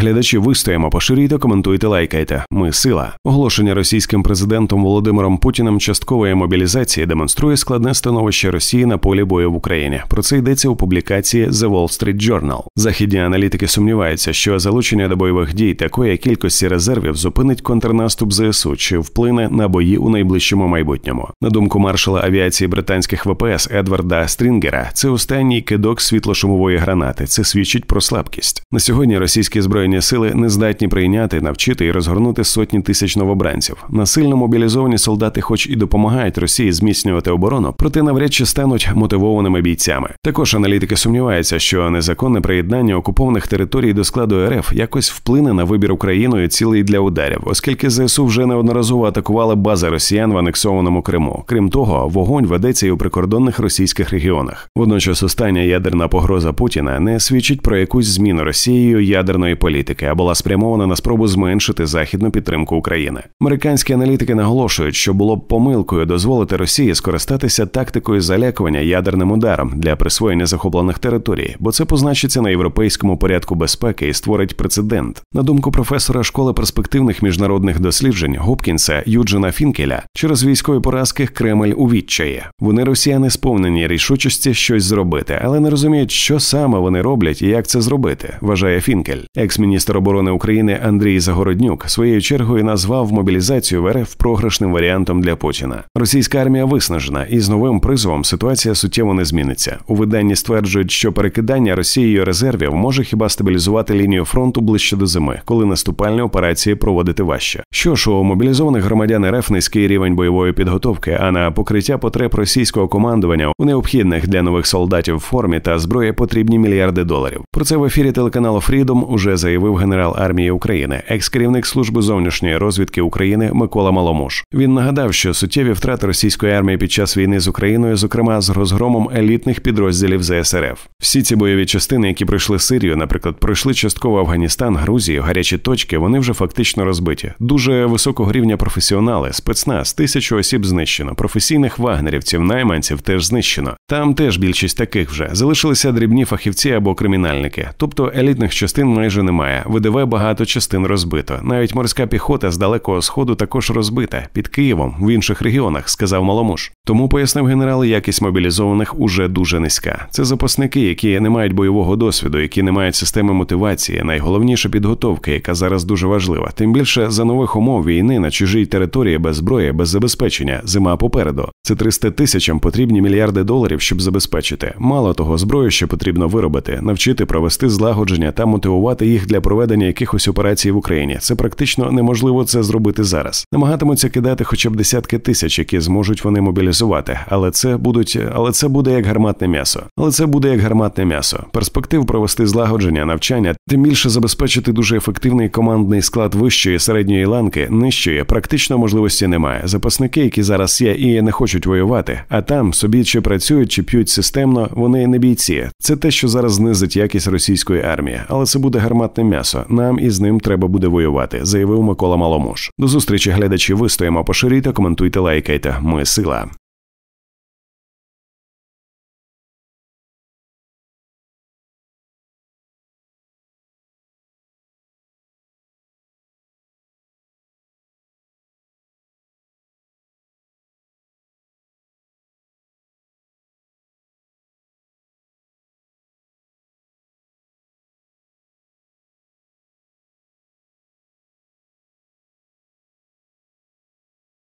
Глядачі, вистоїмо, поширюйте, коментуйте, лайкайте. Ми сила. Оголошення російським президентом Володимиром Путіним часткової мобілізації демонструє складне становище Росії на полі бою в Україні. Про це йдеться у публікації The Wall Street Journal. Західні аналітики сумніваються, що залучення до бойових дій такої кількості резервів зупинить контрнаступ ЗСУ чи вплине на бої у найближчому майбутньому. На думку маршала авіації британських ВПС Едварда Стрінгера, це останній кидок світлошумової гранати. Це свідчить про слабкість. На сьогодні російські збройні. Збройні сили не здатні прийняти, навчити і розгорнути сотні тисяч новобранців. Насильно мобілізовані солдати, хоч і допомагають Росії зміцнювати оборону, проте навряд чи стануть мотивованими бійцями. Також аналітики сумніваються, що незаконне приєднання окупованих територій до складу РФ якось вплине на вибір Україною цілий для ударів, оскільки ЗСУ вже неодноразово атакували бази росіян в анексованому Криму. Крім того, вогонь ведеться і у прикордонних російських регіонах. Водночас, остання ядерна погроза Путіна не свідчить про якусь зміну Росією ядерної політики аналітики, а була спрямована на спробу зменшити західну підтримку України. Американські аналітики наголошують, що було б помилкою дозволити Росії скористатися тактикою залякування ядерним ударом для присвоєння захоплених територій, бо це позначиться на європейському порядку безпеки і створить прецедент. На думку професора школи перспективних міжнародних досліджень Гопкінса Юджина Фінкеля, через військові поразки Кремль у відчаї. Вони росіяни сповнені рішучості щось зробити, але не розуміють, що саме вони роблять і як це зробити. Вважає Фінкель. ексмін. Міністр оборони України Андрій Загороднюк своєю чергою назвав мобілізацію в РФ програшним варіантом для Путіна. Російська армія виснажена, і з новим призовом ситуація суттєво не зміниться. У виданні стверджують, що перекидання Росією резервів може хіба стабілізувати лінію фронту ближче до зими, коли наступальні операції проводити важче. Що ж у мобілізованих громадян РФ низький рівень бойової підготовки, а на покриття потреб російського командування у необхідних для нових солдатів формі та зброї потрібні мільярди доларів. Про це в ефірі телеканалу Фрідом уже заявив заявив генерал армії України, екс-керівник служби зовнішньої розвідки України Микола Маломуш. Він нагадав, що суттєві втрати російської армії під час війни з Україною, зокрема з розгромом елітних підрозділів ЗСРФ. Всі ці бойові частини, які пройшли Сирію, наприклад, пройшли частково Афганістан, Грузію, гарячі точки, вони вже фактично розбиті. Дуже високого рівня професіонали, спецназ, тисячу осіб знищено, професійних вагнерівців, найманців теж знищено. Там теж більшість таких вже залишилися дрібні фахівці або кримінальники, тобто елітних частин майже немає немає. ВДВ багато частин розбито. Навіть морська піхота з далекого сходу також розбита під Києвом в інших регіонах, сказав Маломуш. Тому пояснив генерал, якість мобілізованих уже дуже низька. Це запасники, які не мають бойового досвіду, які не мають системи мотивації. Найголовніше підготовка, яка зараз дуже важлива. Тим більше за нових умов війни на чужій території без зброї, без забезпечення, зима попереду. Це 300 тисячам потрібні мільярди доларів, щоб забезпечити. Мало того, зброю ще потрібно виробити, навчити провести злагодження та мотивувати їх для проведення якихось операцій в Україні. Це практично неможливо це зробити зараз. Намагатимуться кидати хоча б десятки тисяч, які зможуть вони мобілізувати. Але це будуть, але це буде як гарматне м'ясо. Але це буде як гарматне м'ясо. Перспектив провести злагодження, навчання, тим більше забезпечити дуже ефективний командний склад вищої середньої ланки нижчої практично можливості немає. Запасники, які зараз є, і не хочуть хочуть воювати, а там собі чи працюють, чи п'ють системно, вони не бійці. Це те, що зараз знизить якість російської армії, але це буде гарматне м'ясо. Нам із ним треба буде воювати, заявив Микола Маломуш. До зустрічі глядачі ви стоїмо поширюйте, коментуйте, лайкайте. Ми сила.